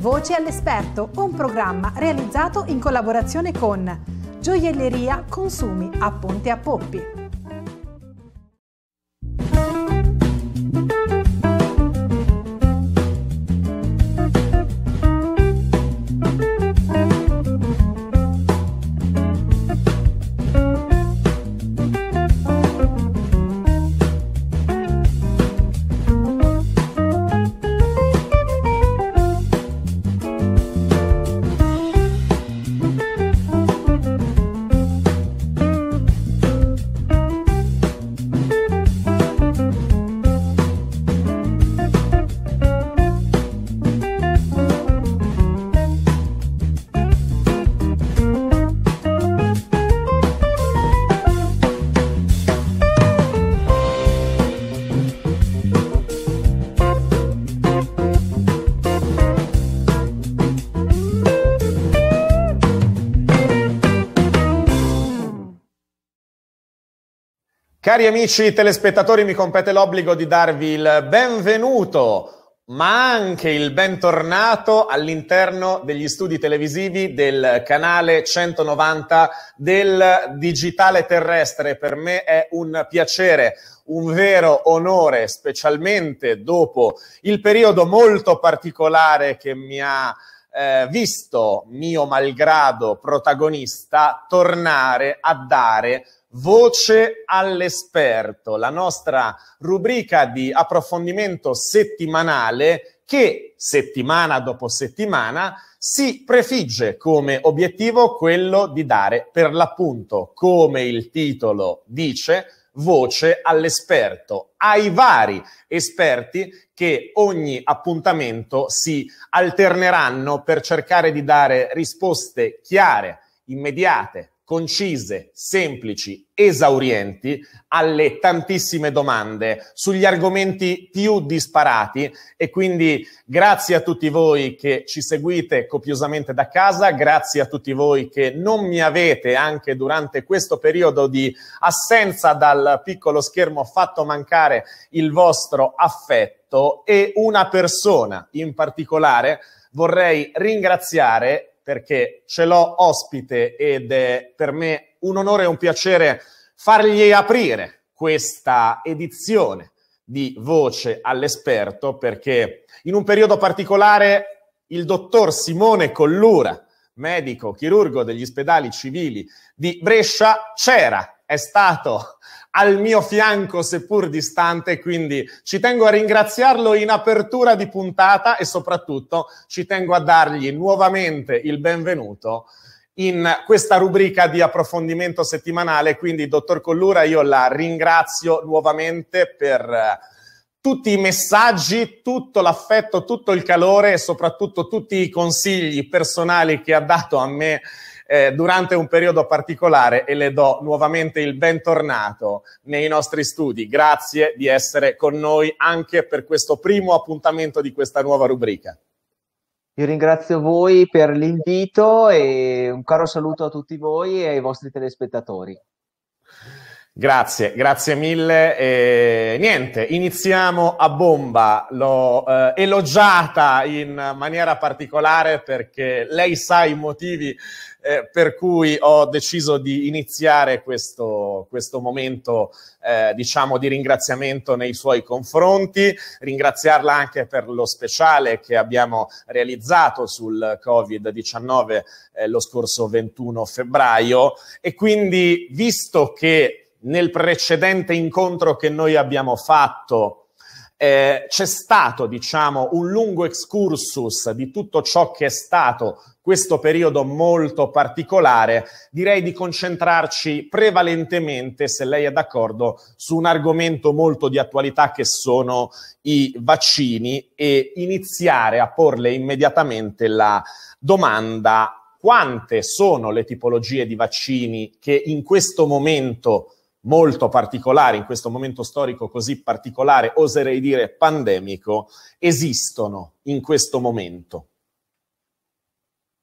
Voce all'esperto, un programma realizzato in collaborazione con Gioielleria Consumi a Ponte a Poppi. Cari amici telespettatori, mi compete l'obbligo di darvi il benvenuto, ma anche il bentornato all'interno degli studi televisivi del canale 190 del Digitale Terrestre. Per me è un piacere un vero onore, specialmente dopo il periodo molto particolare che mi ha eh, visto, mio malgrado, protagonista, tornare a dare Voce all'esperto, la nostra rubrica di approfondimento settimanale che settimana dopo settimana si prefigge come obiettivo quello di dare per l'appunto, come il titolo dice, voce all'esperto, ai vari esperti che ogni appuntamento si alterneranno per cercare di dare risposte chiare, immediate, concise, semplici, esaurienti alle tantissime domande sugli argomenti più disparati e quindi grazie a tutti voi che ci seguite copiosamente da casa, grazie a tutti voi che non mi avete anche durante questo periodo di assenza dal piccolo schermo fatto mancare il vostro affetto e una persona in particolare vorrei ringraziare perché ce l'ho ospite ed è per me un onore e un piacere fargli aprire questa edizione di Voce all'Esperto, perché in un periodo particolare il dottor Simone Collura, medico chirurgo degli ospedali civili di Brescia, c'era è stato al mio fianco, seppur distante, quindi ci tengo a ringraziarlo in apertura di puntata e soprattutto ci tengo a dargli nuovamente il benvenuto in questa rubrica di approfondimento settimanale. Quindi, dottor Collura, io la ringrazio nuovamente per eh, tutti i messaggi, tutto l'affetto, tutto il calore e soprattutto tutti i consigli personali che ha dato a me eh, durante un periodo particolare e le do nuovamente il bentornato nei nostri studi. Grazie di essere con noi anche per questo primo appuntamento di questa nuova rubrica. Io ringrazio voi per l'invito e un caro saluto a tutti voi e ai vostri telespettatori. Grazie, grazie mille. E niente, iniziamo a bomba. L'ho eh, elogiata in maniera particolare perché lei sa i motivi eh, per cui ho deciso di iniziare questo, questo momento, eh, diciamo, di ringraziamento nei suoi confronti, ringraziarla anche per lo speciale che abbiamo realizzato sul Covid-19 eh, lo scorso 21 febbraio e quindi, visto che nel precedente incontro che noi abbiamo fatto eh, c'è stato, diciamo, un lungo excursus di tutto ciò che è stato questo periodo molto particolare, direi di concentrarci prevalentemente, se lei è d'accordo, su un argomento molto di attualità che sono i vaccini e iniziare a porle immediatamente la domanda quante sono le tipologie di vaccini che in questo momento molto particolari in questo momento storico così particolare, oserei dire pandemico, esistono in questo momento?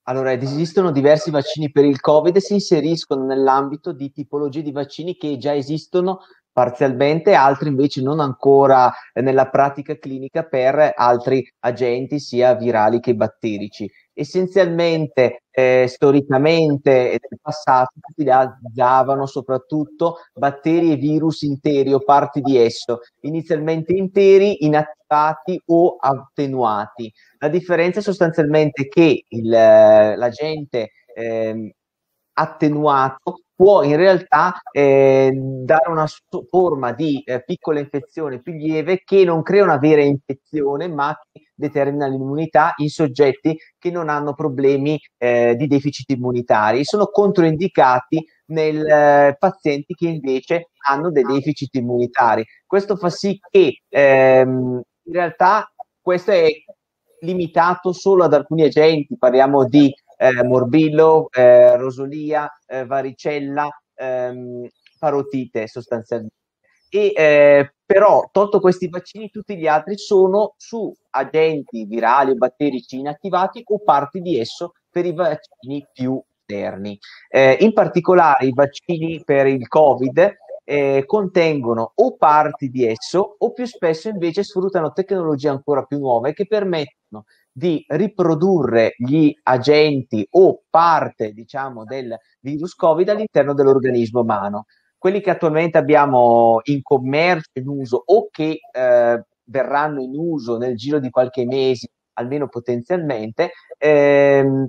Allora, esistono diversi vaccini per il Covid e si inseriscono nell'ambito di tipologie di vaccini che già esistono parzialmente, altri invece non ancora nella pratica clinica per altri agenti, sia virali che batterici essenzialmente eh, storicamente e nel passato utilizzavano soprattutto batteri e virus interi o parti di esso, inizialmente interi, inattivati o attenuati. La differenza è sostanzialmente che il, l'agente eh, ehm, attenuato può in realtà eh, dare una forma di eh, piccola infezione più lieve che non crea una vera infezione ma che determina l'immunità in soggetti che non hanno problemi eh, di deficit immunitari. Sono controindicati nei eh, pazienti che invece hanno dei deficit immunitari. Questo fa sì che ehm, in realtà questo è limitato solo ad alcuni agenti, parliamo di eh, morbillo, eh, rosolia, eh, varicella, ehm, parotite sostanzialmente. E eh, però tolto questi vaccini tutti gli altri sono su agenti virali o batterici inattivati o parti di esso per i vaccini più moderni. Eh, in particolare i vaccini per il Covid eh, contengono o parti di esso o più spesso invece sfruttano tecnologie ancora più nuove che permettono di riprodurre gli agenti o parte, diciamo, del virus Covid all'interno dell'organismo umano quelli che attualmente abbiamo in commercio, in uso o che eh, verranno in uso nel giro di qualche mese, almeno potenzialmente, ehm,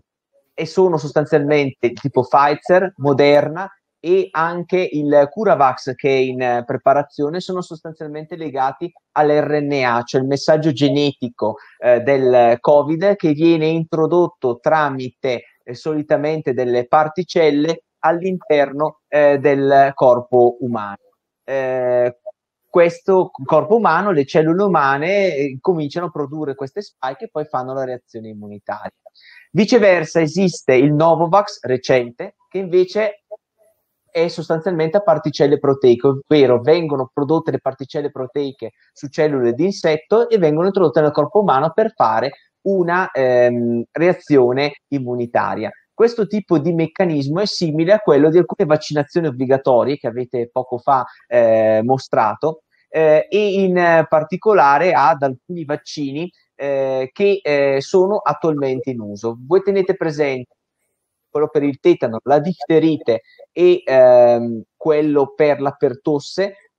e sono sostanzialmente tipo Pfizer, Moderna e anche il Curavax che è in eh, preparazione sono sostanzialmente legati all'RNA, cioè il messaggio genetico eh, del Covid che viene introdotto tramite eh, solitamente delle particelle all'interno eh, del corpo umano. Eh, questo corpo umano, le cellule umane eh, cominciano a produrre queste spike e poi fanno la reazione immunitaria. Viceversa esiste il Novovax recente che invece è sostanzialmente a particelle proteiche, ovvero vengono prodotte le particelle proteiche su cellule di insetto e vengono introdotte nel corpo umano per fare una ehm, reazione immunitaria. Questo tipo di meccanismo è simile a quello di alcune vaccinazioni obbligatorie che avete poco fa eh, mostrato eh, e in particolare ad alcuni vaccini eh, che eh, sono attualmente in uso. Voi tenete presente quello per il tetano, la difterite e ehm, quello per la pertosse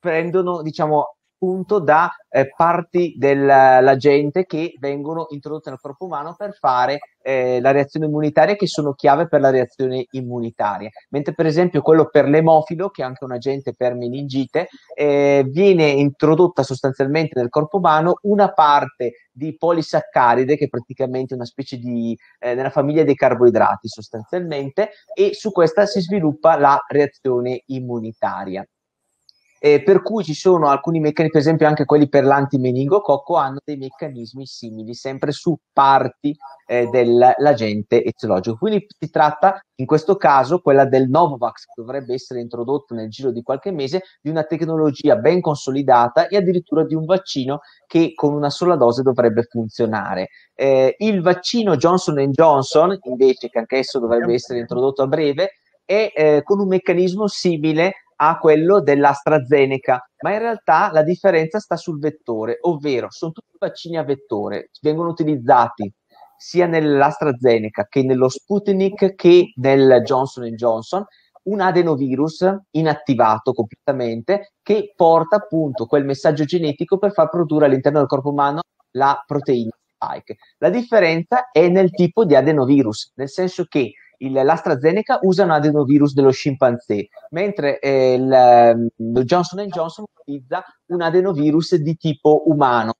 prendono, diciamo, appunto da eh, parti della gente che vengono introdotte nel corpo umano per fare eh, la reazione immunitaria che sono chiave per la reazione immunitaria. Mentre per esempio quello per l'emofilo, che è anche un agente per meningite, eh, viene introdotta sostanzialmente nel corpo umano una parte di polisaccaride, che è praticamente una specie di, eh, nella famiglia dei carboidrati sostanzialmente, e su questa si sviluppa la reazione immunitaria. Eh, per cui ci sono alcuni meccanismi, per esempio anche quelli per l'antimeningococco, hanno dei meccanismi simili, sempre su parti eh, dell'agente eziologico. Quindi si tratta, in questo caso, quella del Novavax, che dovrebbe essere introdotto nel giro di qualche mese, di una tecnologia ben consolidata e addirittura di un vaccino che con una sola dose dovrebbe funzionare. Eh, il vaccino Johnson Johnson, invece, che anch'esso dovrebbe essere introdotto a breve, è eh, con un meccanismo simile a quello dell'AstraZeneca, ma in realtà la differenza sta sul vettore, ovvero sono tutti vaccini a vettore, vengono utilizzati sia nell'AstraZeneca che nello Sputnik che nel Johnson Johnson un adenovirus inattivato completamente che porta appunto quel messaggio genetico per far produrre all'interno del corpo umano la proteina spike. La differenza è nel tipo di adenovirus, nel senso che il, l'AstraZeneca usa un adenovirus dello scimpanzé, mentre eh, il, il mm, Johnson Johnson utilizza un adenovirus di tipo umano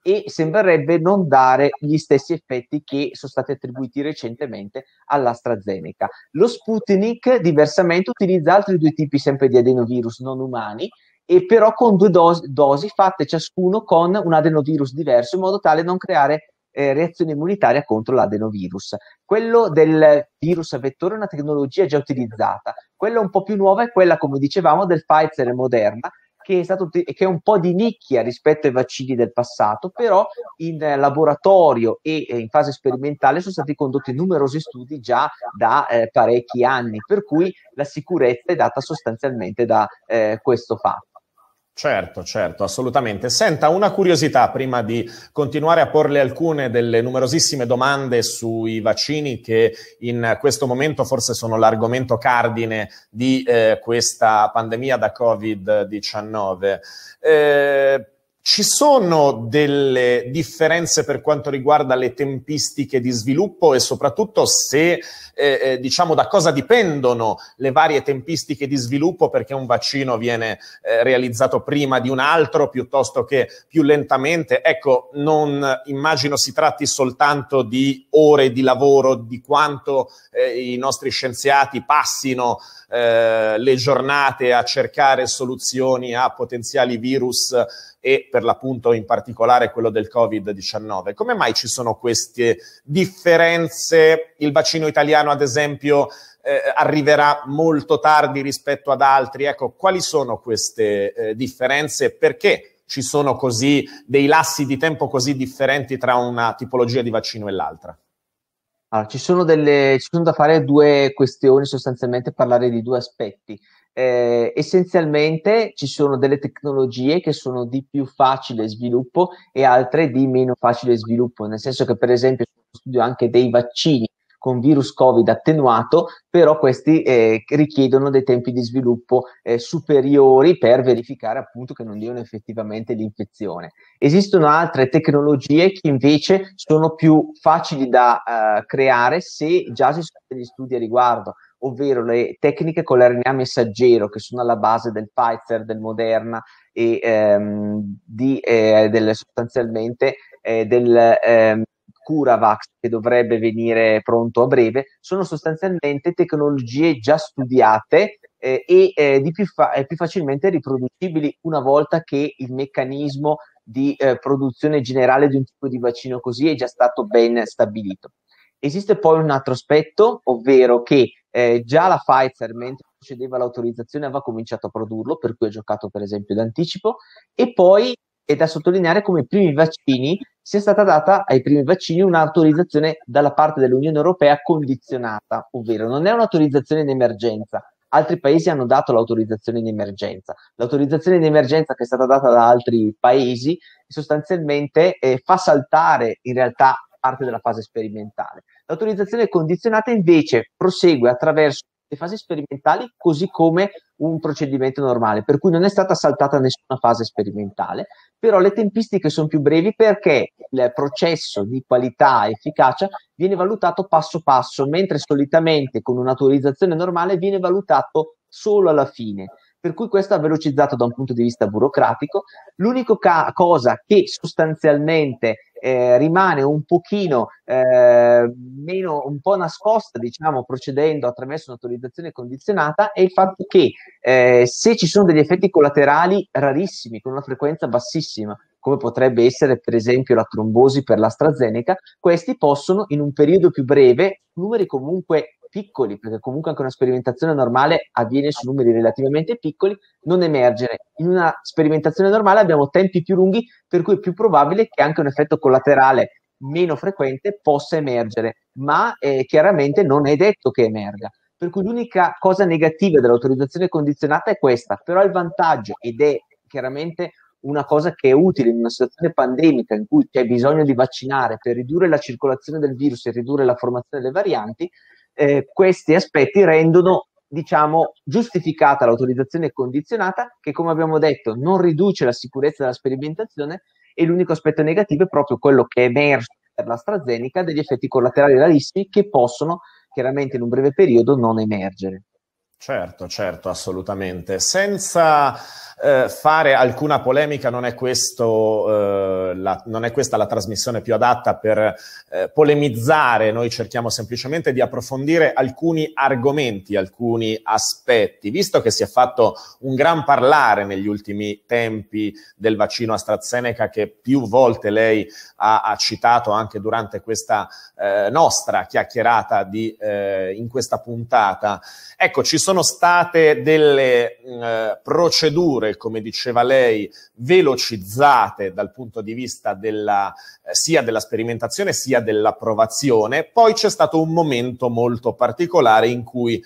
e sembrerebbe non dare gli stessi effetti che sono stati attribuiti recentemente all'AstraZeneca. Lo Sputnik diversamente utilizza altri due tipi sempre di adenovirus non umani e però con due dosi, dosi fatte ciascuno con un adenovirus diverso in modo tale da non creare eh, reazione immunitaria contro l'adenovirus. Quello del virus a vettore è una tecnologia già utilizzata, quella un po' più nuova è quella, come dicevamo, del Pfizer e Moderna, che è, stato, che è, un po' di nicchia rispetto ai vaccini del passato, però in laboratorio e in fase sperimentale sono stati condotti numerosi studi già da eh, parecchi anni, per cui la sicurezza è data sostanzialmente da eh, questo fatto. Certo, certo, assolutamente. Senta, una curiosità prima di continuare a porle alcune delle numerosissime domande sui vaccini che in questo momento forse sono l'argomento cardine di eh, questa pandemia da Covid-19. Eh, ci sono delle differenze per quanto riguarda le tempistiche di sviluppo e soprattutto se, eh, eh, diciamo, da cosa dipendono le varie tempistiche di sviluppo perché un vaccino viene eh, realizzato prima di un altro piuttosto che più lentamente. Ecco, non immagino si tratti soltanto di ore di lavoro, di quanto eh, i nostri scienziati passino eh, le giornate a cercare soluzioni a potenziali virus e per per l'appunto in particolare quello del Covid-19. Come mai ci sono queste differenze? Il vaccino italiano, ad esempio, eh, arriverà molto tardi rispetto ad altri. Ecco, quali sono queste eh, differenze? Perché ci sono così dei lassi di tempo così differenti tra una tipologia di vaccino e l'altra? Allora, ah, ci sono, delle, ci sono da fare due questioni, sostanzialmente parlare di due aspetti eh, essenzialmente ci sono delle tecnologie che sono di più facile sviluppo e altre di meno facile sviluppo, nel senso che per esempio studio anche dei vaccini con virus Covid attenuato, però questi eh, richiedono dei tempi di sviluppo eh, superiori per verificare appunto che non diano effettivamente l'infezione. Esistono altre tecnologie che invece sono più facili da eh, creare se già ci sono degli studi a riguardo ovvero le tecniche con l'RNA messaggero che sono alla base del Pfizer, del Moderna e ehm, di, eh, del, sostanzialmente eh, del ehm, CuraVax che dovrebbe venire pronto a breve, sono sostanzialmente tecnologie già studiate eh, e eh, di più, fa- eh, più facilmente riproducibili una volta che il meccanismo di eh, produzione generale di un tipo di vaccino così è già stato ben stabilito. Esiste poi un altro aspetto, ovvero che eh, già la Pfizer, mentre procedeva l'autorizzazione, aveva cominciato a produrlo, per cui ha giocato per esempio d'anticipo, e poi è da sottolineare come i primi vaccini sia stata data ai primi vaccini un'autorizzazione dalla parte dell'Unione Europea condizionata, ovvero non è un'autorizzazione in emergenza. Altri paesi hanno dato l'autorizzazione in emergenza. L'autorizzazione in emergenza che è stata data da altri paesi sostanzialmente eh, fa saltare in realtà parte della fase sperimentale. L'autorizzazione condizionata invece prosegue attraverso le fasi sperimentali così come un procedimento normale, per cui non è stata saltata nessuna fase sperimentale, però le tempistiche sono più brevi perché il processo di qualità e efficacia viene valutato passo passo, mentre solitamente con un'autorizzazione normale viene valutato solo alla fine. Per cui questo ha velocizzato da un punto di vista burocratico. L'unica ca- cosa che sostanzialmente eh, rimane un pochino eh, meno, un po' nascosta, diciamo, procedendo attraverso un'autorizzazione condizionata, è il fatto che eh, se ci sono degli effetti collaterali rarissimi, con una frequenza bassissima, come potrebbe essere per esempio la trombosi per l'AstraZeneca, questi possono in un periodo più breve, numeri comunque piccoli, perché comunque anche una sperimentazione normale avviene su numeri relativamente piccoli, non emergere. In una sperimentazione normale abbiamo tempi più lunghi, per cui è più probabile che anche un effetto collaterale meno frequente possa emergere, ma eh, chiaramente non è detto che emerga. Per cui l'unica cosa negativa dell'autorizzazione condizionata è questa, però il vantaggio, ed è chiaramente una cosa che è utile in una situazione pandemica in cui c'è bisogno di vaccinare per ridurre la circolazione del virus e ridurre la formazione delle varianti, eh, questi aspetti rendono diciamo, giustificata l'autorizzazione condizionata, che come abbiamo detto non riduce la sicurezza della sperimentazione e l'unico aspetto negativo è proprio quello che emerge per l'AstraZeneca degli effetti collaterali rarissimi che possono chiaramente in un breve periodo non emergere. Certo, certo, assolutamente. Senza eh, fare alcuna polemica, non è, questo, eh, la, non è, questa la trasmissione più adatta per eh, polemizzare, noi cerchiamo semplicemente di approfondire alcuni argomenti, alcuni aspetti, visto che si è fatto un gran parlare negli ultimi tempi del vaccino AstraZeneca che più volte lei ha, ha citato anche durante questa eh, nostra chiacchierata di, eh, in questa puntata. Ecco, ci sono state delle mh, mm, eh, procedure come diceva lei, velocizzate dal punto di vista della, eh, sia della sperimentazione sia dell'approvazione. Poi c'è stato un momento molto particolare in cui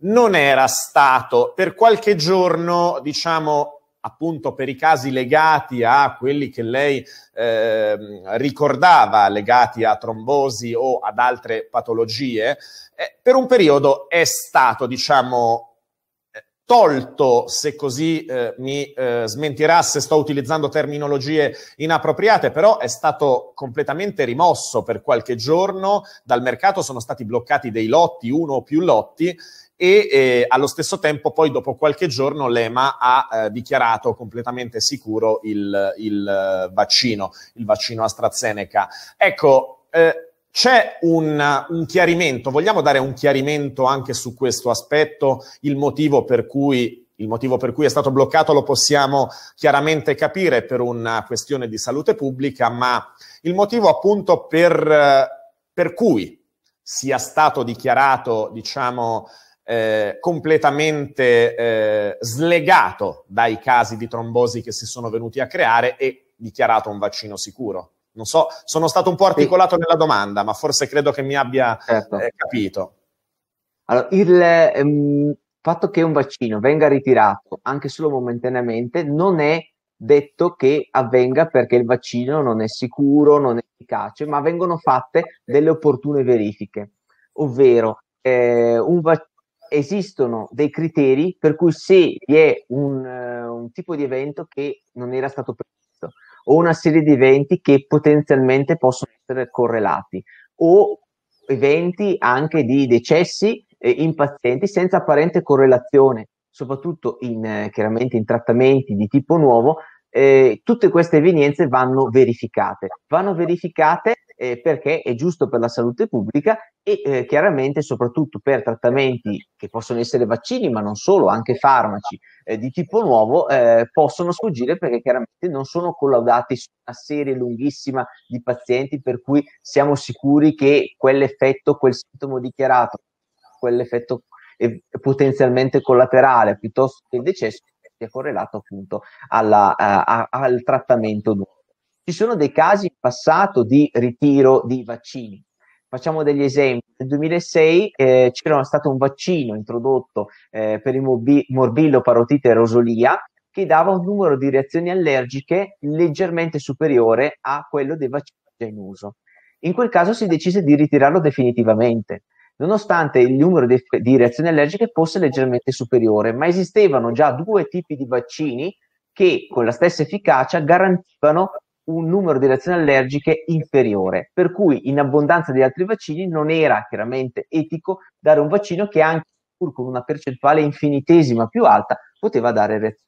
non era stato per qualche giorno, diciamo, appunto per i casi legati a quelli che lei eh, ricordava, legati a trombosi o ad altre patologie, eh, per un periodo è stato, diciamo, tolto, se così eh, mi eh, smentirà se sto utilizzando terminologie inappropriate, però è stato completamente rimosso per qualche giorno dal mercato, sono stati bloccati dei lotti, uno o più lotti, e eh, allo stesso tempo poi dopo qualche giorno l'EMA ha eh, dichiarato completamente sicuro il, il eh, vaccino, il vaccino AstraZeneca. Ecco, eh, c'è un, un, chiarimento, vogliamo dare un chiarimento anche su questo aspetto, il motivo per cui... Il motivo per cui è stato bloccato lo possiamo chiaramente capire per una questione di salute pubblica, ma il motivo appunto per, per cui sia stato dichiarato, diciamo, eh, completamente eh, slegato dai casi di trombosi che si sono venuti a creare e dichiarato un vaccino sicuro. Non so, sono stato un po' articolato sì. nella domanda, ma forse credo che mi abbia certo. eh, capito. Allora, il ehm, fatto che un vaccino venga ritirato anche solo momentaneamente non è detto che avvenga perché il vaccino non è sicuro, non è efficace, ma vengono fatte delle opportune verifiche, ovvero eh, vac- esistono dei criteri per cui se vi è un, eh, un tipo di evento che non era stato previsto o una serie di eventi che potenzialmente possono essere correlati o eventi anche di decessi eh, in pazienti senza apparente correlazione, soprattutto in, eh, chiaramente in trattamenti di tipo nuovo, eh, tutte queste evenienze vanno verificate. Vanno verificate eh, perché è giusto per la salute pubblica e eh, chiaramente soprattutto per trattamenti che possono essere vaccini, ma non solo, anche farmaci eh, di tipo nuovo eh, possono sfuggire perché chiaramente non sono collaudati su una serie lunghissima di pazienti per cui siamo sicuri che quell'effetto, quel sintomo dichiarato, quell'effetto eh, potenzialmente collaterale piuttosto che il decesso sia correlato appunto alla, a, eh, a, al trattamento nuovo. Ci sono dei casi in passato di ritiro di vaccini. Facciamo degli esempi. Nel 2006 eh, c'era stato un vaccino introdotto eh, per il morbi- morbillo parotite rosolia che dava un numero di reazioni allergiche leggermente superiore a quello dei vaccini già in uso. In quel caso si decise di ritirarlo definitivamente, nonostante il numero di, di reazioni allergiche fosse leggermente superiore, ma esistevano già due tipi di vaccini che con la stessa efficacia garantivano un numero di reazioni allergiche inferiore, per cui in abbondanza di altri vaccini non era chiaramente etico dare un vaccino che anche pur con una percentuale infinitesima più alta poteva dare reazioni.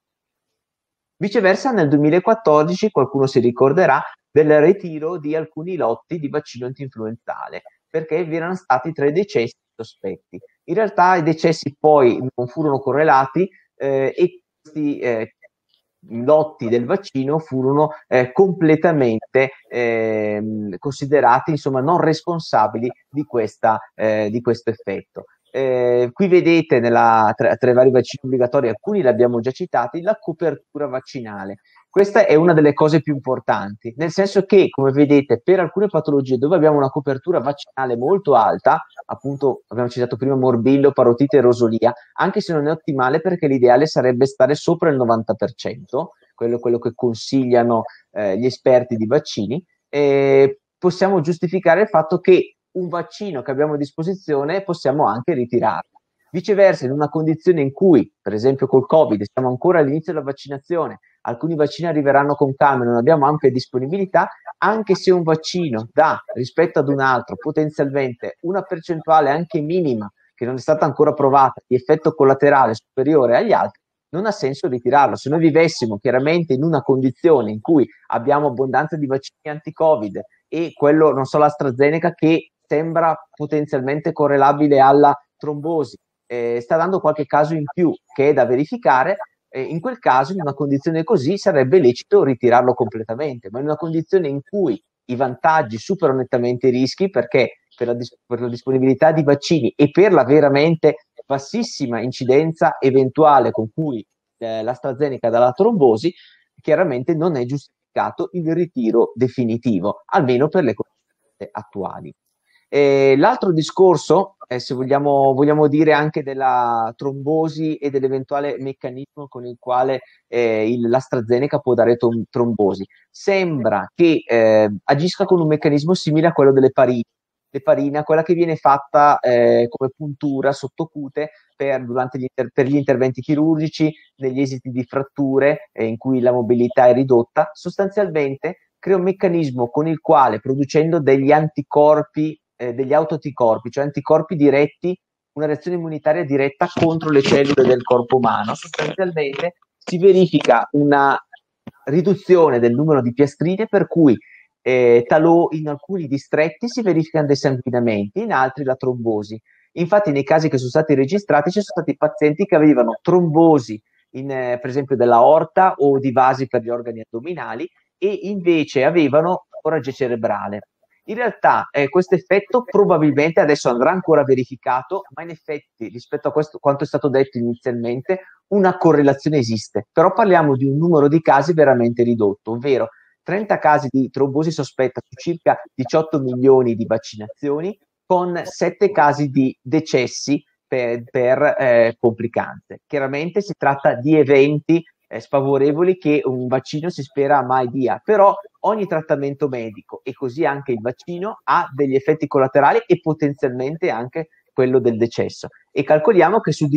Viceversa nel 2014 qualcuno si ricorderà del ritiro di alcuni lotti di vaccino antinfluenzale perché vi erano stati tre decessi sospetti. In realtà i decessi poi non furono correlati eh, e questi eh, lotti del vaccino furono eh, completamente eh, considerati insomma non responsabili di, questa, eh, di questo effetto. Eh, qui vedete nella, tra, tra, i vari vaccini obbligatori, alcuni li abbiamo già citati, la copertura vaccinale. Questa è una delle cose più importanti, nel senso che, come vedete, per alcune patologie dove abbiamo una copertura vaccinale molto alta, appunto abbiamo citato prima morbillo, parotite e rosolia, anche se non è ottimale perché l'ideale sarebbe stare sopra il 90%, quello, quello che consigliano eh, gli esperti di vaccini, eh, possiamo giustificare il fatto che un vaccino che abbiamo a disposizione possiamo anche ritirarlo. Viceversa, in una condizione in cui, per esempio col Covid, siamo ancora all'inizio della vaccinazione, alcuni vaccini arriveranno con calma, non abbiamo ampia disponibilità, anche se un vaccino dà rispetto ad un altro potenzialmente una percentuale anche minima che non è stata ancora provata di effetto collaterale superiore agli altri, non ha senso ritirarlo. Se noi vivessimo chiaramente in una condizione in cui abbiamo abbondanza di vaccini anti-Covid e quello, non so, l'AstraZeneca che sembra potenzialmente correlabile alla trombosi, eh, sta dando qualche caso in più che è da verificare, eh, in quel caso, in una condizione così, sarebbe lecito ritirarlo completamente, ma in una condizione in cui i vantaggi superano nettamente i rischi perché per la, dis- per la disponibilità di vaccini e per la veramente bassissima incidenza eventuale con cui eh, l'AstraZeneca dà la trombosi, chiaramente non è giustificato il ritiro definitivo, almeno per le condizioni attuali. E l'altro discorso, eh, se vogliamo, vogliamo, dire anche della trombosi e dell'eventuale meccanismo con il quale eh, il, l'AstraZeneca può dare tom- trombosi, sembra che eh, agisca con un meccanismo simile a quello delle parine. L'eparina, quella che viene fatta eh, come puntura sottocute per, gli inter- per gli interventi chirurgici, negli esiti di fratture eh, in cui la mobilità è ridotta, sostanzialmente crea un meccanismo con il quale, producendo degli anticorpi eh, degli autoanticorpi, cioè anticorpi diretti, una reazione immunitaria diretta contro le cellule del corpo umano. Sostanzialmente si verifica una riduzione del numero di piastrine per cui eh, talo, in alcuni distretti si verificano dei sanguinamenti, in altri la trombosi. Infatti nei casi che sono stati registrati ci sono stati pazienti che avevano trombosi in, eh, per esempio della dell'aorta o di vasi per gli organi addominali e invece avevano orragia cerebrale. In realtà eh, questo effetto probabilmente adesso andrà ancora verificato, ma in effetti rispetto a questo, quanto è stato detto inizialmente, una correlazione esiste, però parliamo di un numero di casi veramente ridotto, ovvero 30 casi di trombosi sospetta su circa 18 milioni di vaccinazioni, con 7 casi di decessi per, per eh, complicanze. Chiaramente si tratta di eventi eh, sfavorevoli che un vaccino si spera mai dia, però ogni trattamento medico e così anche il vaccino ha degli effetti collaterali e potenzialmente anche quello del decesso. E calcoliamo che su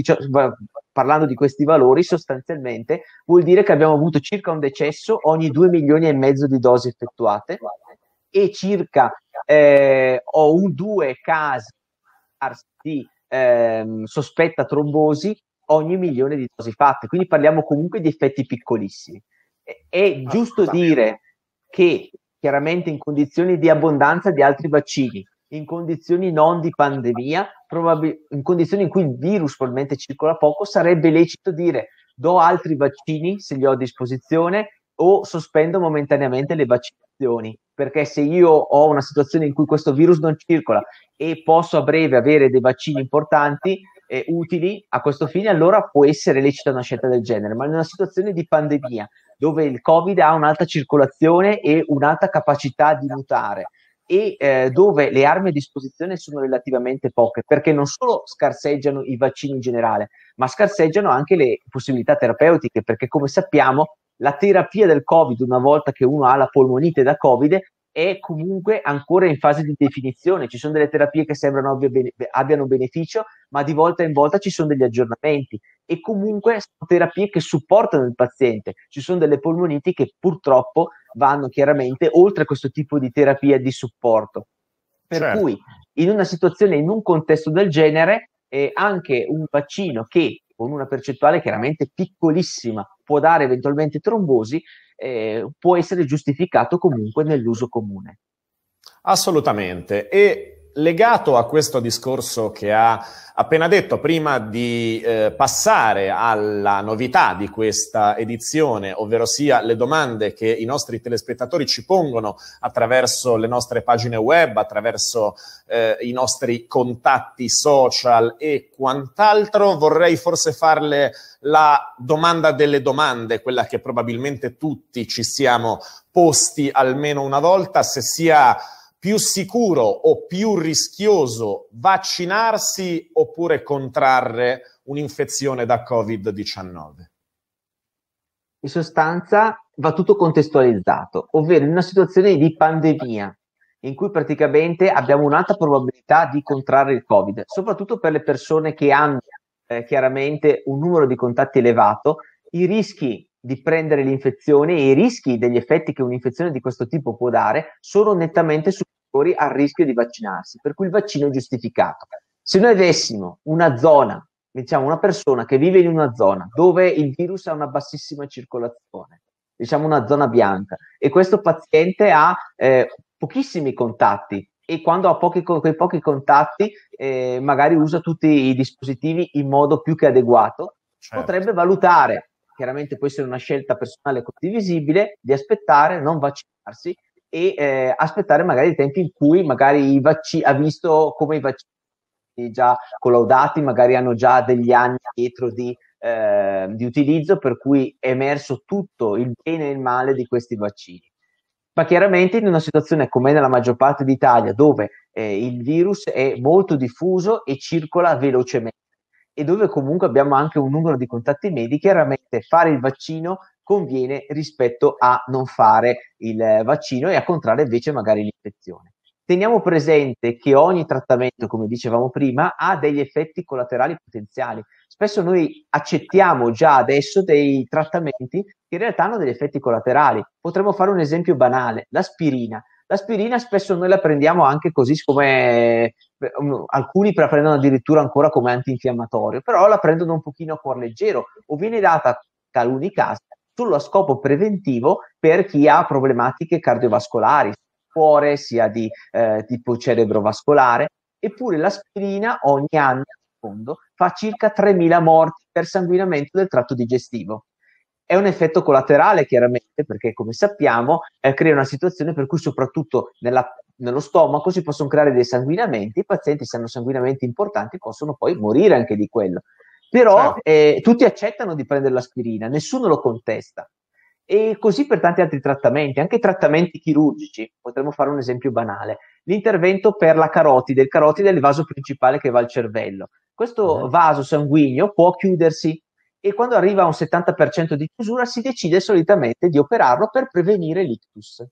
parlando di questi valori sostanzialmente vuol dire che abbiamo avuto circa un decesso ogni 2 milioni e mezzo di dosi effettuate e circa eh, ho un due casi di ehm, sospetta trombosi ogni milione di dosi fatte, quindi parliamo comunque di effetti piccolissimi. È ah, giusto dire che chiaramente in condizioni di abbondanza di altri vaccini, in condizioni non di pandemia, probab- in condizioni in cui il virus probabilmente circola poco, sarebbe lecito dire do altri vaccini se li ho a disposizione o sospendo momentaneamente le vaccinazioni, perché se io ho una situazione in cui questo virus non circola e posso a breve avere dei vaccini importanti, eh, utili a questo fine, allora può essere lecita una scelta del genere, ma in una situazione di pandemia dove il Covid ha un'alta circolazione e un'alta capacità di mutare e eh, dove le armi a disposizione sono relativamente poche, perché non solo scarseggiano i vaccini in generale, ma scarseggiano anche le possibilità terapeutiche, perché come sappiamo la terapia del Covid, una volta che uno ha la polmonite da Covid, è comunque ancora in fase di definizione. Ci sono delle terapie che sembrano abbiano beneficio, ma di volta in volta ci sono degli aggiornamenti e comunque sono terapie che supportano il paziente. Ci sono delle polmoniti che purtroppo vanno chiaramente oltre questo tipo di terapia di supporto. Per certo. cui in una situazione, in un contesto del genere, eh, anche un vaccino che con una percentuale chiaramente piccolissima può dare eventualmente trombosi, eh, può essere giustificato comunque nell'uso comune. Assolutamente. E legato a questo discorso che ha appena detto, prima di eh, passare alla novità di questa edizione, ovvero sia le domande che i nostri telespettatori ci pongono attraverso le nostre pagine web, attraverso eh, i nostri contatti social e quant'altro, vorrei forse farle la domanda delle domande, quella che probabilmente tutti ci siamo posti almeno una volta, se sia più sicuro o più rischioso vaccinarsi oppure contrarre un'infezione da Covid-19? In sostanza va tutto contestualizzato, ovvero in una situazione di pandemia in cui praticamente abbiamo un'alta probabilità di contrarre il Covid, soprattutto per le persone che hanno eh, chiaramente un numero di contatti elevato, i rischi di prendere l'infezione e i rischi degli effetti che un'infezione di questo tipo può dare sono nettamente superiori lavoratori a rischio di vaccinarsi, per cui il vaccino è giustificato. Se noi avessimo una zona, diciamo una persona che vive in una zona dove il virus ha una bassissima circolazione, diciamo una zona bianca, e questo paziente ha eh, pochissimi contatti e quando ha pochi, quei pochi contatti eh, magari usa tutti i dispositivi in modo più che adeguato, certo. potrebbe valutare chiaramente può essere una scelta personale condivisibile, di aspettare, non vaccinarsi e eh, aspettare magari i tempi in cui magari i vaccini, ha visto come i vaccini già collaudati magari hanno già degli anni dietro di, eh, di utilizzo per cui è emerso tutto il bene e il male di questi vaccini. Ma chiaramente in una situazione come nella maggior parte d'Italia dove eh, il virus è molto diffuso e circola velocemente e dove comunque abbiamo anche un numero di contatti medi, chiaramente fare il vaccino conviene rispetto a non fare il eh, vaccino e a contrarre invece magari l'infezione. Teniamo presente che ogni trattamento, come dicevamo prima, ha degli effetti collaterali potenziali. Spesso noi accettiamo già adesso dei trattamenti che in realtà hanno degli effetti collaterali. Potremmo fare un esempio banale, l'aspirina. L'aspirina spesso noi la prendiamo anche così come alcuni la prendono addirittura ancora come antinfiammatorio, però la prendono un pochino a cuor leggero o viene data in alcuni casi solo a scopo preventivo per chi ha problematiche cardiovascolari, cuore, sia di eh, tipo cerebrovascolare. Eppure l'aspirina ogni anno fondo, fa circa 3.000 morti per sanguinamento del tratto digestivo. È un effetto collaterale chiaramente perché come sappiamo eh, crea una situazione per cui soprattutto nella, nello stomaco si possono creare dei sanguinamenti, i pazienti se hanno sanguinamenti importanti possono poi morire anche di quello. Però certo. eh, tutti accettano di prendere l'aspirina, nessuno lo contesta. E così per tanti altri trattamenti, anche trattamenti chirurgici, potremmo fare un esempio banale, l'intervento per la carotide, il carotide è il vaso principale che va al cervello. Questo mhm. vaso sanguigno può chiudersi e quando arriva a un 70% di chiusura si decide solitamente di operarlo per prevenire l'ictus.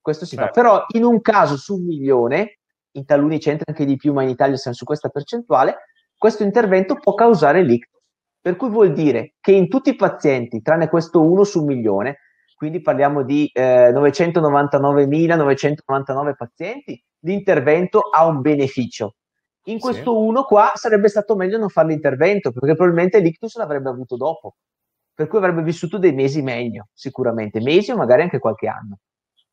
Questo si certo. fa, però in un caso su un milione, in taluni c'entra anche di più, ma in Italia siamo su questa percentuale, questo intervento può causare l'ictus. Per cui vuol dire che in tutti i pazienti, tranne questo 1 su milione, quindi parliamo di eh, 999.999 pazienti, l'intervento ha un beneficio. In questo 1 sì. qua sarebbe stato meglio non fare l'intervento, perché probabilmente l'ictus l'avrebbe avuto dopo, per cui avrebbe vissuto dei mesi meglio, sicuramente, mesi o magari anche qualche anno.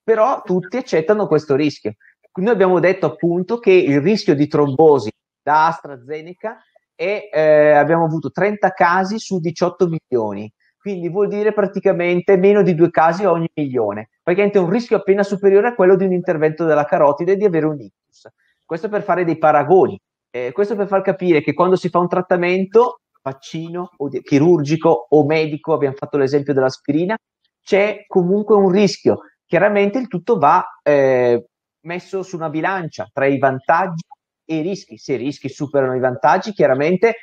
Però tutti accettano questo rischio. Noi abbiamo detto appunto che il rischio di trombosi da AstraZeneca e eh, abbiamo avuto 30 casi su 18 milioni. Quindi vuol dire praticamente meno di due casi ogni milione, praticamente un rischio appena superiore a quello di un intervento della carotide e di avere un ictus. Questo per fare dei paragoni, eh, questo per far capire che quando si fa un trattamento, vaccino o di- chirurgico o medico, abbiamo fatto l'esempio dell'aspirina, c'è comunque un rischio. Chiaramente il tutto va eh, messo su una bilancia tra i vantaggi e i rischi. Se i rischi superano i vantaggi, chiaramente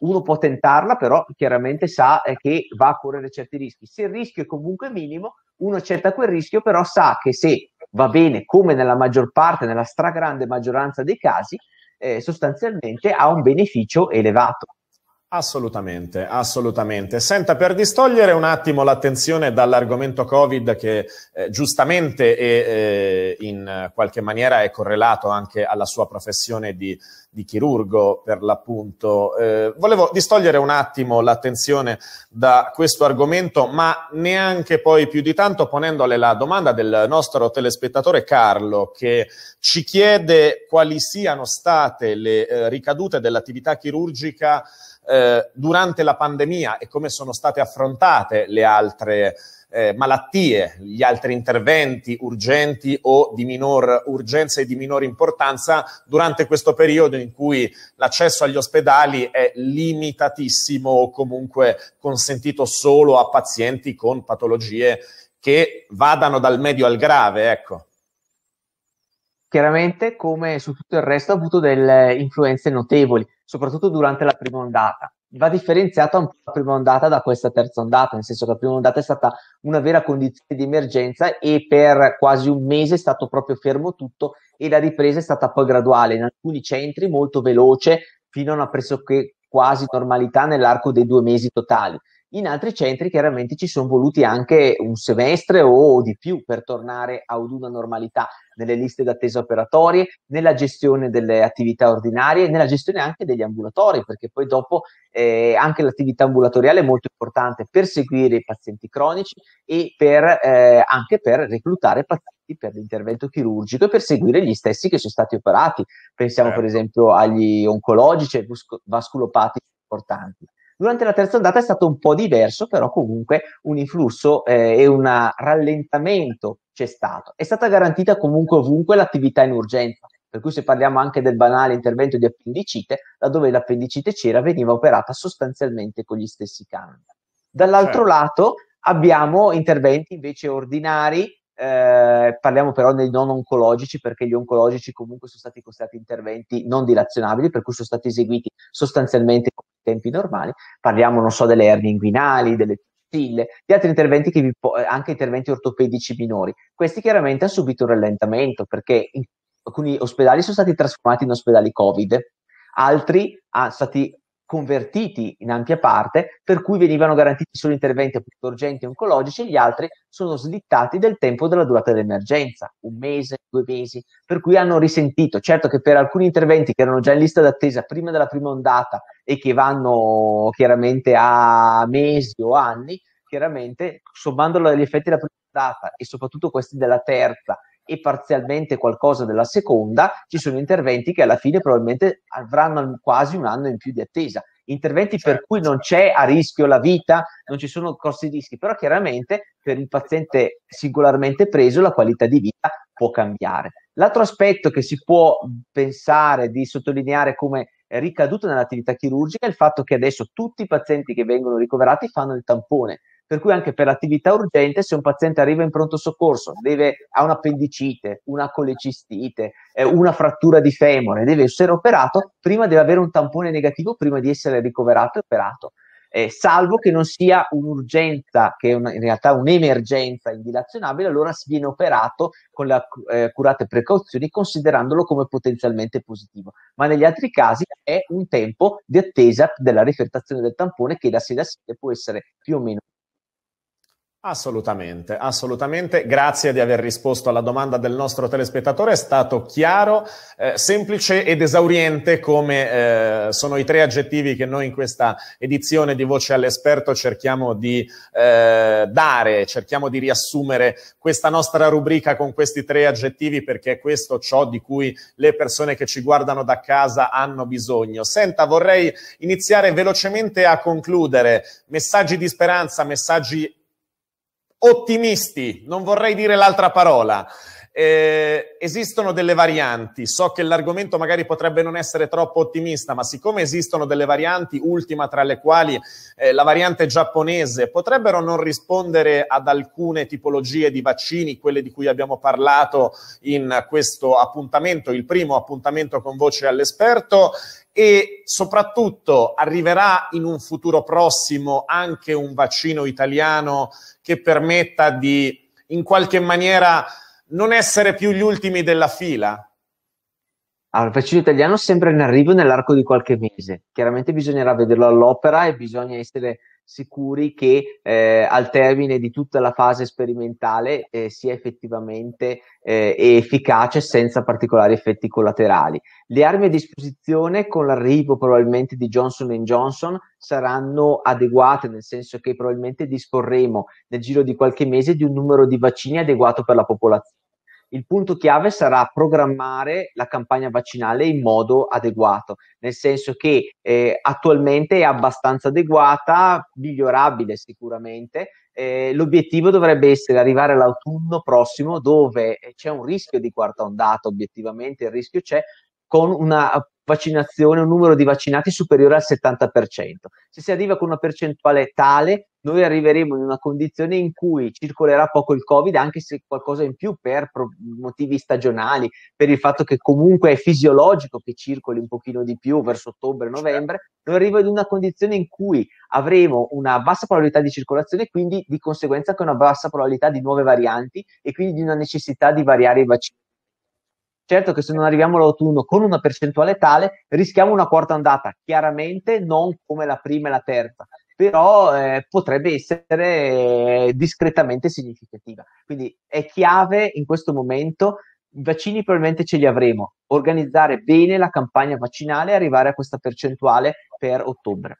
uno può tentarla, però chiaramente sa eh, che va a correre certi rischi. Se il rischio è comunque minimo, uno accetta quel rischio, però sa che se va bene, come nella maggior parte, nella stragrande maggioranza dei casi, eh, sostanzialmente ha un beneficio elevato. Assolutamente, assolutamente. Senta, per distogliere un attimo l'attenzione dall'argomento Covid che eh, giustamente e eh, in qualche maniera è correlato anche alla sua professione di, di chirurgo per l'appunto, eh, volevo distogliere un attimo l'attenzione da questo argomento, ma neanche poi più di tanto ponendole la domanda del nostro telespettatore Carlo che ci chiede quali siano state le eh, ricadute dell'attività chirurgica eh, durante la pandemia e come sono state affrontate le altre eh, malattie, gli altri interventi urgenti o di minor urgenza e di minor importanza durante questo periodo in cui l'accesso agli ospedali è limitatissimo o comunque consentito solo a pazienti con patologie che vadano dal medio al grave, ecco. Chiaramente, come su tutto il resto, ha avuto delle influenze notevoli, soprattutto durante la prima ondata. Va differenziata un po' la prima ondata da questa terza ondata, nel senso che la prima ondata è stata una vera condizione di emergenza e per quasi un mese è stato proprio fermo tutto e la ripresa è stata poi graduale, in alcuni centri molto veloce, fino a una pressoché quasi normalità nell'arco dei due mesi totali. In altri centri chiaramente ci sono voluti anche un semestre o di più per tornare ad una normalità nelle liste d'attesa operatorie, nella gestione delle attività ordinarie, nella gestione anche degli ambulatori, perché poi dopo eh, anche l'attività ambulatoriale è molto importante per seguire i pazienti cronici e per, eh, anche per reclutare pazienti per l'intervento chirurgico e per seguire gli stessi che sono stati operati. Pensiamo eh. per certo. esempio agli oncologici e vasculopatici importanti. Durante la terza ondata è stato un po' diverso, però comunque un influsso eh, e un rallentamento c'è stato. È stata garantita comunque ovunque l'attività in urgenza, per cui se parliamo anche del banale intervento di appendicite, laddove l'appendicite c'era veniva operata sostanzialmente con gli stessi canoni. Dall'altro certo. lato abbiamo interventi invece ordinari, eh, parliamo però dei non oncologici perché gli oncologici comunque sono stati considerati interventi non dilazionabili, per cui sono stati eseguiti sostanzialmente con tempi normali, parliamo, non so, delle ernie inguinali, delle tille, di altri interventi che vi po- eh, anche interventi ortopedici minori. Questi chiaramente hanno subito un rallentamento perché alcuni ospedali sono stati trasformati in ospedali Covid, altri sono ah, stati convertiti in ampia parte, per cui venivano garantiti solo interventi urgenti e oncologici e gli altri sono slittati del tempo della durata dell'emergenza, un mese, due mesi, per cui hanno risentito. Certo che per alcuni interventi che erano già in lista d'attesa prima della prima ondata e che vanno chiaramente a mesi o anni, chiaramente sommandolo agli effetti della prima ondata e soprattutto questi della terza e parzialmente qualcosa della seconda, ci sono interventi che alla fine probabilmente avranno quasi un anno in più di attesa. Interventi per certo, cui non c'è a rischio la vita, non ci sono grossi rischi, però chiaramente per il paziente singolarmente preso la qualità di vita può cambiare. L'altro aspetto che si può pensare di sottolineare come ricaduto nell'attività chirurgica è il fatto che adesso tutti i pazienti che vengono ricoverati fanno il tampone per cui anche per l'attività urgente, se un paziente arriva in pronto soccorso, deve, ha un'appendicite, una colecistite, eh, una frattura di femore, deve essere operato, prima deve avere un tampone negativo prima di essere ricoverato e operato. Eh, salvo che non sia un'urgenza, che è una, in realtà un'emergenza indilazionabile, allora viene operato con le eh, curate precauzioni considerandolo come potenzialmente positivo. Ma negli altri casi è un tempo di attesa della rifertazione del tampone che da sede a sede può essere più o meno Assolutamente, assolutamente. Grazie di aver risposto alla domanda del nostro telespettatore. È stato chiaro, eh, semplice ed esauriente come eh, sono i tre aggettivi che noi in questa edizione di Voce all'Esperto cerchiamo di eh, dare, cerchiamo di riassumere questa nostra rubrica con questi tre aggettivi perché è questo ciò di cui le persone che ci guardano da casa hanno bisogno. Senta, vorrei iniziare velocemente a concludere. Messaggi di speranza, messaggi ottimisti, non vorrei dire l'altra parola. Eh, esistono delle varianti, so che l'argomento magari potrebbe non essere troppo ottimista, ma siccome esistono delle varianti, ultima tra le quali eh, la variante giapponese, potrebbero non rispondere ad alcune tipologie di vaccini, quelle di cui abbiamo parlato in questo appuntamento, il primo appuntamento con voce all'esperto e soprattutto arriverà in un futuro prossimo anche un vaccino italiano che permetta di in qualche maniera non essere più gli ultimi della fila? Allora, il vaccino italiano sempre in arrivo nell'arco di qualche mese. Chiaramente bisognerà vederlo all'opera e bisogna essere sicuri che eh, al termine di tutta la fase sperimentale eh, sia effettivamente eh, efficace senza particolari effetti collaterali. Le armi a disposizione con l'arrivo probabilmente di Johnson Johnson saranno adeguate, nel senso che probabilmente disporremo nel giro di qualche mese di un numero di vaccini adeguato per la popolazione il punto chiave sarà programmare la campagna vaccinale in modo adeguato, nel senso che eh, attualmente è abbastanza adeguata, migliorabile sicuramente. Eh, l'obiettivo dovrebbe essere arrivare all'autunno prossimo dove c'è un rischio di quarta ondata, obiettivamente il rischio c'è, con una vaccinazione, un numero di vaccinati superiore al 70%. Se si arriva con una percentuale tale, noi arriveremo in una condizione in cui circolerà poco il Covid, anche se qualcosa in più per motivi stagionali, per il fatto che comunque è fisiologico che circoli un pochino di più verso ottobre-novembre, certo. noi arrivo in una condizione in cui avremo una bassa probabilità di circolazione, quindi di conseguenza anche una bassa probabilità di nuove varianti e quindi di una necessità di variare i vaccini Certo che se non arriviamo all'autunno con una percentuale tale, rischiamo una quarta andata, chiaramente non come la prima e la terza, però eh, potrebbe essere eh, discretamente significativa. Quindi è chiave in questo momento, i vaccini probabilmente ce li avremo, organizzare bene la campagna vaccinale e arrivare a questa percentuale per ottobre.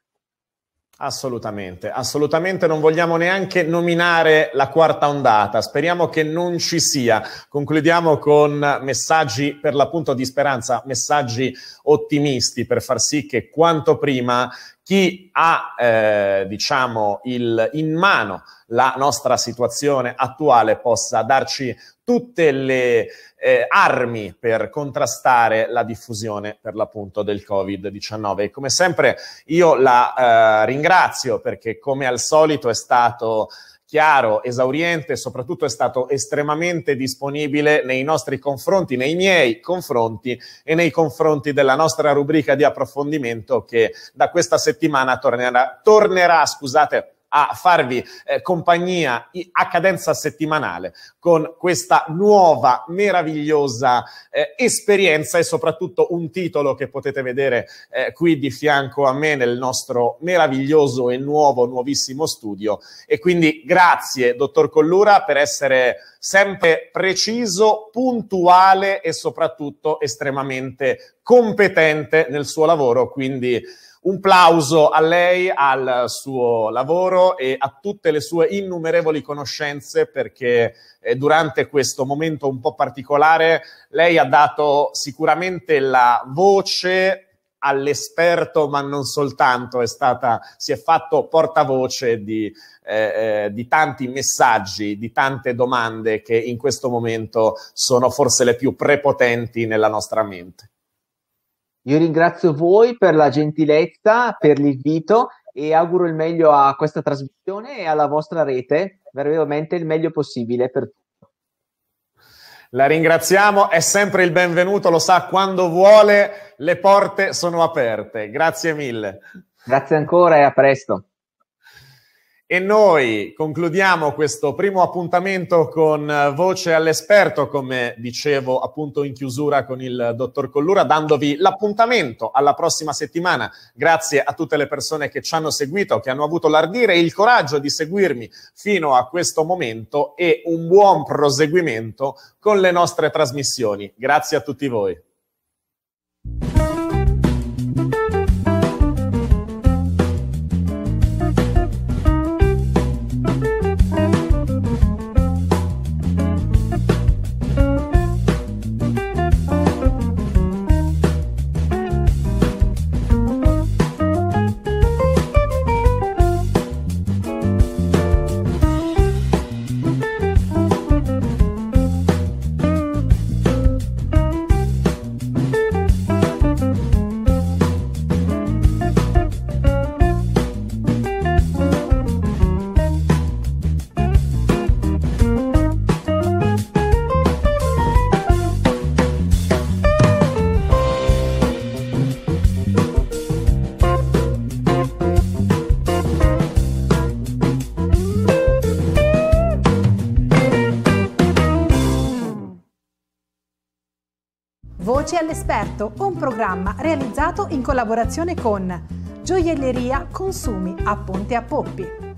Assolutamente, assolutamente non vogliamo neanche nominare la quarta ondata, speriamo che non ci sia. Concludiamo con messaggi per l'appunto di speranza, messaggi ottimisti per far sì che quanto prima chi ha eh, diciamo il, in mano la nostra situazione attuale possa darci tutte le eh, armi per contrastare la diffusione per l'appunto del Covid-19. E come sempre io la eh, ringrazio perché come al solito è stato chiaro, esauriente e soprattutto è stato estremamente disponibile nei nostri confronti, nei miei confronti e nei confronti della nostra rubrica di approfondimento che da questa settimana tornerà, tornerà scusate, a farvi eh, compagnia a cadenza settimanale con questa nuova meravigliosa eh, esperienza e soprattutto un titolo che potete vedere eh, qui di fianco a me nel nostro meraviglioso e nuovo, nuovissimo studio. E quindi grazie, dottor Collura, per essere sempre preciso, puntuale e soprattutto estremamente competente nel suo lavoro. Quindi un plauso a lei, al suo lavoro e a tutte le sue innumerevoli conoscenze perché eh, durante questo momento un po' particolare lei ha dato sicuramente la voce all'esperto, ma non soltanto, è stata, si è fatto portavoce di, eh, eh di tanti messaggi, di tante domande che in questo momento sono forse le più prepotenti nella nostra mente. Io ringrazio voi per la gentilezza, per l'invito e auguro il meglio a questa trasmissione e alla vostra rete, veramente il meglio possibile per tutti. La ringraziamo, è sempre il benvenuto, lo sa quando vuole, le porte sono aperte. Grazie mille. Grazie ancora e a presto. E noi concludiamo questo primo appuntamento con eh, Voce all'Esperto, come dicevo appunto in chiusura con il dottor Collura, dandovi l'appuntamento alla prossima settimana. Grazie a tutte le persone che ci hanno seguito, che hanno avuto l'ardire e il coraggio di seguirmi fino a questo momento e un buon proseguimento con le nostre trasmissioni. Grazie a tutti voi. Baci all'esperto, un programma realizzato in collaborazione con Gioielleria Consumi a Ponte a Poppi.